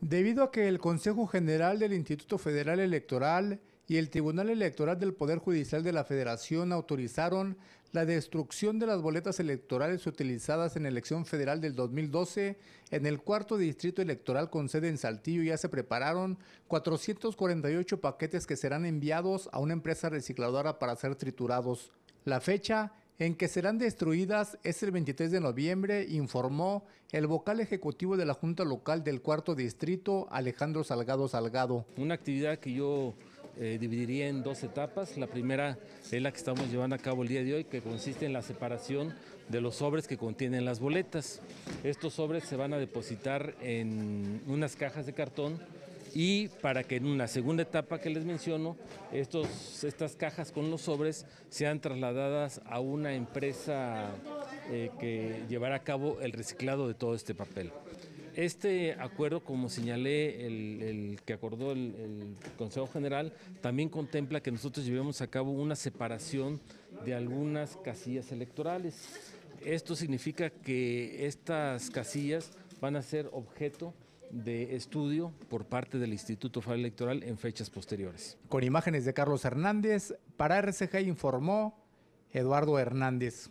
Debido a que el Consejo General del Instituto Federal Electoral y el Tribunal Electoral del Poder Judicial de la Federación autorizaron la destrucción de las boletas electorales utilizadas en la elección federal del 2012 en el cuarto distrito electoral con sede en Saltillo, ya se prepararon 448 paquetes que serán enviados a una empresa recicladora para ser triturados. La fecha en que serán destruidas es el 23 de noviembre, informó el vocal ejecutivo de la Junta Local del Cuarto Distrito, Alejandro Salgado Salgado. Una actividad que yo eh, dividiría en dos etapas. La primera es la que estamos llevando a cabo el día de hoy, que consiste en la separación de los sobres que contienen las boletas. Estos sobres se van a depositar en unas cajas de cartón y para que en una segunda etapa que les menciono, estos, estas cajas con los sobres sean trasladadas a una empresa eh, que llevará a cabo el reciclado de todo este papel. Este acuerdo, como señalé, el, que acordó el, el, Consejo General, también contempla que nosotros llevemos a cabo una separación de algunas casillas electorales. Esto significa que estas casillas van a ser objeto de estudio por parte del Instituto Federal Electoral en fechas posteriores. Con imágenes de Carlos Hernández, para RCG informó Eduardo Hernández.